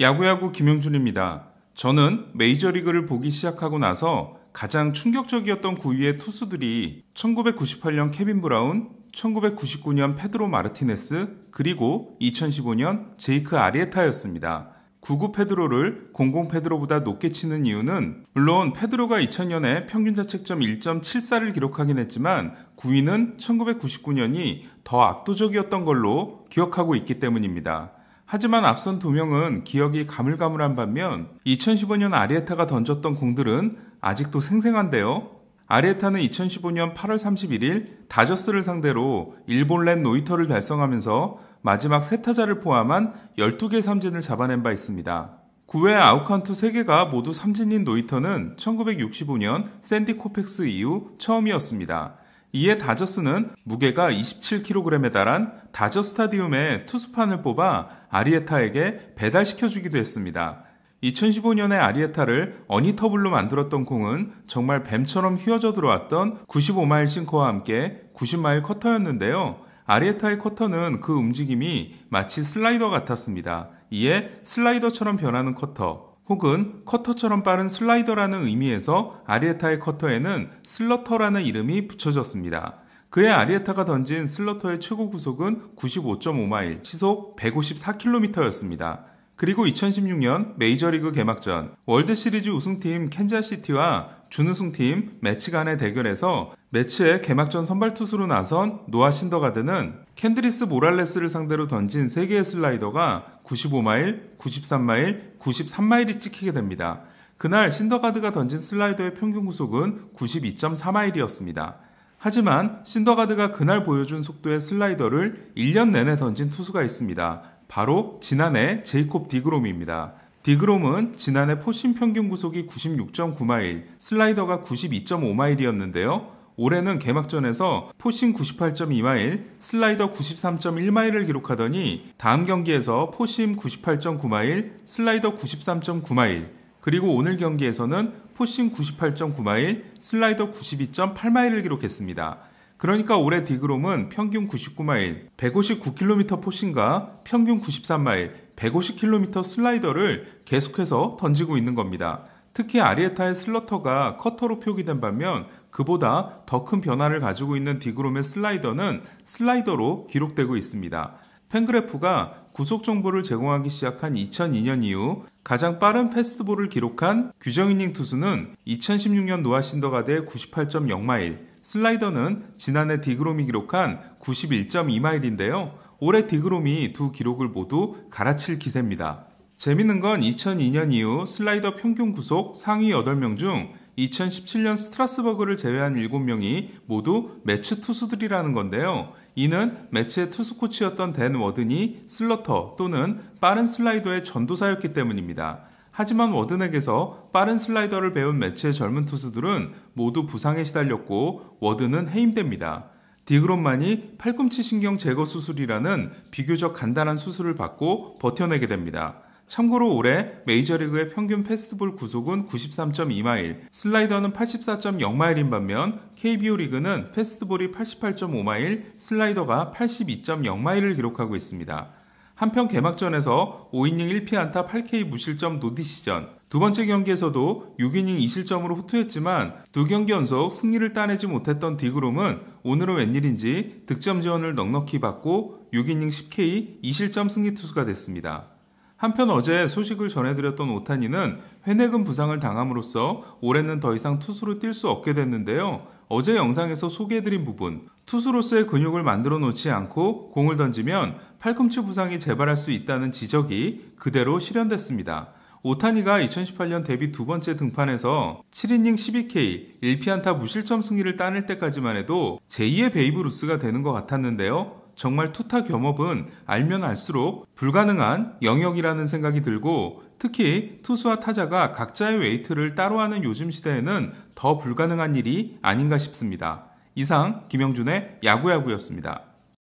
야구야구 김용준입니다 저는 메이저리그를 보기 시작하고 나서 가장 충격적이었던 구위의 투수들이 1998년 케빈 브라운, 1999년 페드로 마르티네스, 그리고 2015년 제이크 아리에타였습니다. 99 페드로를 00 페드로보다 높게 치는 이유는 물론 페드로가 2000년에 평균 자책점 1.74를 기록하긴 했지만 9위는 1999년이 더 압도적이었던 걸로 기억하고 있기 때문입니다. 하지만 앞선 두 명은 기억이 가물가물한 반면 2015년 아리에타가 던졌던 공들은 아직도 생생한데요. 아리에타는 2015년 8월 31일 다저스를 상대로 일본랜 노이터를 달성하면서 마지막 세타자를 포함한 12개 삼진을 잡아낸 바 있습니다. 9회 아웃카운트 3개가 모두 삼진인 노이터는 1965년 샌디 코펙스 이후 처음이었습니다. 이에 다저스는 무게가 27kg에 달한 다저 스타디움의 투수판을 뽑아 아리에타에게 배달시켜주기도 했습니다. 2015년에 아리에타를 어니터블로 만들었던 콩은 정말 뱀처럼 휘어져 들어왔던 95마일 싱커와 함께 90마일 커터였는데요. 아리에타의 커터는 그 움직임이 마치 슬라이더 같았습니다. 이에 슬라이더처럼 변하는 커터, 혹은 커터처럼 빠른 슬라이더라는 의미에서 아리에타의 커터에는 슬러터라는 이름이 붙여졌습니다. 그의 아리에타가 던진 슬러터의 최고 구속은 95.5마일, 시속 154km였습니다. 그리고 2016년 메이저리그 개막전 월드시리즈 우승팀 캔자시티와 준우승팀 매치 간의 대결에서 매치의 개막전 선발 투수로 나선 노아 신더가드는 캔드리스 모랄레스를 상대로 던진 3개의 슬라이더가 95마일, 93마일, 93마일이 찍히게 됩니다. 그날 신더가드가 던진 슬라이더의 평균 구속은 92.4마일이었습니다. 하지만 신더가드가 그날 보여준 속도의 슬라이더를 1년 내내 던진 투수가 있습니다. 바로 지난해 제이콥 디그롬입니다. 디그롬은 지난해 포신 평균 구속이 96.9마일, 슬라이더가 92.5마일이었는데요. 올해는 개막전에서 포신 98.2마일, 슬라이더 93.1마일을 기록하더니 다음 경기에서 포심 98.9마일, 슬라이더 93.9마일, 그리고 오늘 경기에서는 포심 98.9마일, 슬라이더 92.8마일을 기록했습니다. 그러니까 올해 디그롬은 평균 99마일, 159km 포신과 평균 93마일, 150km 슬라이더를 계속해서 던지고 있는 겁니다. 특히 아리에타의 슬러터가 커터로 표기된 반면 그보다 더 큰 변화를 가지고 있는 디그롬의 슬라이더는 슬라이더로 기록되고 있습니다. 펜그래프가 구속 정보를 제공하기 시작한 2002년 이후 가장 빠른 패스트볼을 기록한 규정 이닝 투수는 2016년 노아 신더가대 98.0마일, 슬라이더는 지난해 디그롬이 기록한 91.2마일인데요. 올해 디그롬이 두 기록을 모두 갈아칠 기세입니다. 재밌는 건 2002년 이후 슬라이더 평균 구속 상위 8명 중 2017년 스트라스버그를 제외한 7명이 모두 매치 투수들이라는 건데요. 이는 매치의 투수 코치였던 댄 워든이 슬러터 또는 빠른 슬라이더의 전도사였기 때문입니다. 하지만 워든에게서 빠른 슬라이더를 배운 매치의 젊은 투수들은 모두 부상에 시달렸고 워든은 해임됩니다. 디그롬만이 팔꿈치 신경 제거 수술이라는 비교적 간단한 수술을 받고 버텨내게 됩니다. 참고로 올해 메이저리그의 평균 패스트볼 구속은 93.2마일, 슬라이더는 84.0마일인 반면 KBO 리그는 패스트볼이 88.5마일, 슬라이더가 82.0마일을 기록하고 있습니다. 한편 개막전에서 5이닝 1피안타 8K 무실점 노디시전, 두 번째 경기에서도 6이닝 2실점으로 후투했지만두 경기 연속 승리를 따내지 못했던 디그롬은 오늘은 웬일인지 득점 지원을 넉넉히 받고 6이닝 10K 2실점 승리 투수가 됐습니다. 한편 어제 소식을 전해드렸던 오타니는 회내근 부상을 당함으로써 올해는 더 이상 투수로 뛸 수 없게 됐는데요. 어제 영상에서 소개해드린 부분, 투수로서의 근육을 만들어 놓지 않고 공을 던지면 팔꿈치 부상이 재발할 수 있다는 지적이 그대로 실현됐습니다. 오타니가 2018년 데뷔 두 번째 등판에서 7이닝 12K, 1피안타 무실점 승리를 따낼 때까지만 해도 제2의 베이브 루스가 되는 것 같았는데요. 정말 투타 겸업은 알면 알수록 불가능한 영역이라는 생각이 들고 특히 투수와 타자가 각자의 웨이트를 따로 하는 요즘 시대에는 더 불가능한 일이 아닌가 싶습니다. 이상 김영준의 야구야구였습니다.